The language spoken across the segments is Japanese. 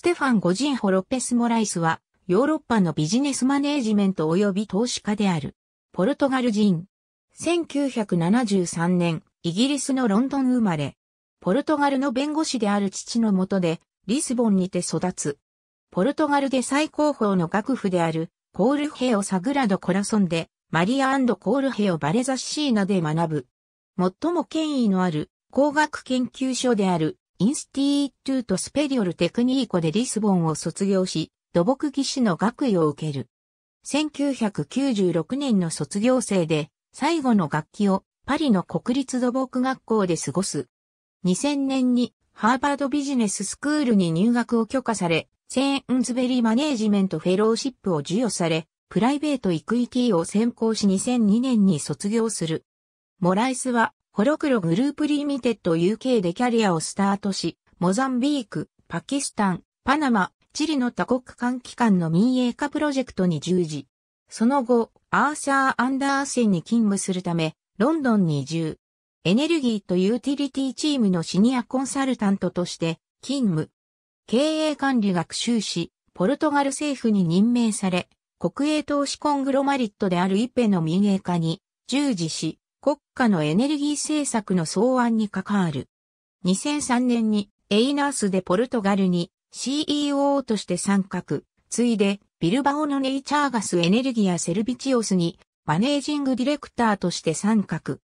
ステファン・ゴジンホ・ロッペス・モライスは、ヨーロッパのビジネスマネージメント及び投資家である。ポルトガル人。1973年、イギリスのロンドン生まれ。ポルトガルの弁護士である父のもとで、リスボンにて育つ。ポルトガルで最高峰の学府である、コールヘオ・サグラド・コラソンで、マリアコールヘオ・バレザ・シーナで学ぶ。最も権威のある工学研究所であるインスティートゥートスペリオルテクニーコでリスボンを卒業し、土木技師の学位を受ける。1996年の卒業生で、最後の学期をパリの国立土木学校で過ごす。2000年にハーバードビジネススクールに入学を許可され、セーンズベリーマネージメントフェローシップを授与され、プライベートイクイティを専攻し2002年に卒業する。モライスはホロクログループリミテッド UK でキャリアをスタートし、モザンビーク、パキスタン、パナマ、チリの多国間機関の民営化プロジェクトに従事。その後、アーサー・アンダーセンに勤務するため、ロンドンに移住。エネルギーとユーティリティチームのシニアコンサルタントとして勤務。経営管理学習し、ポルトガル政府に任命され、国営投資コングロマリットであるイペの民営化に従事し、国家のエネルギー政策の草案に関わる。2003年にエイナースでポルトガルに CEO として参画、ついでビルバオのネイチャーガスエネルギアセルビチオスにマネージングディレクターとして参画。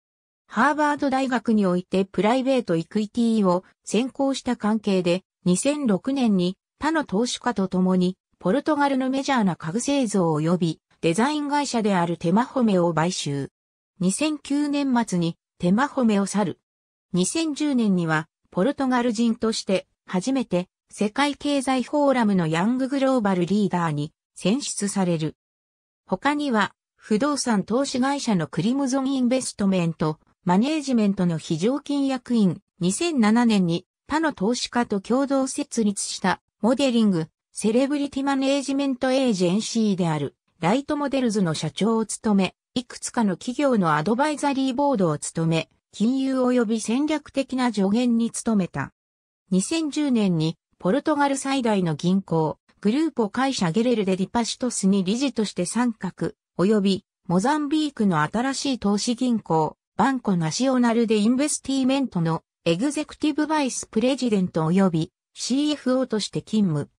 ハーバード大学においてプライベートイクイティを専攻した関係で2006年に他の投資家と共にポルトガルのメジャーな家具製造及びデザイン会社であるテマホメを買収。2009年末に手間褒めを去る。2010年にはポルトガル人として初めて世界経済フォーラムのヤンググローバルリーダーに選出される。他には不動産投資会社のクリムゾンインベストメント、マネージメントの非常勤役員、2007年に他の投資家と共同設立したモデリング、セレブリティマネージメントエージェンシーであるライトモデルズの社長を務め、いくつかの企業のアドバイザリーボードを務め、金融及び戦略的な助言に努めた。2010年にポルトガル最大の銀行、グループ会社ゲレルデリパシトスに理事として参画、及びモザンビークの新しい投資銀行、バンコナシオナルデ・インベスティメントのエグゼクティブバイスプレジデント及び CFO として勤務。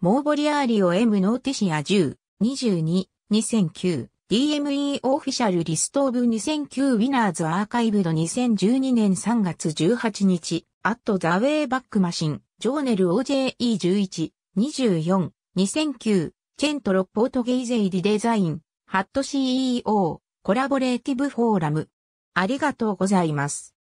モーボリアーリオ M ノーティシア10、22、2009。DME オフィシャルリストオブ2009ウィナーズアーカイブド2012年3月18日、アットザウェイバックマシン、ジョーネル OJE11、24、2009、チェントロッポートゲイゼイリデザイン、ハット CEO、コラボレーティブフォーラム。ありがとうございます。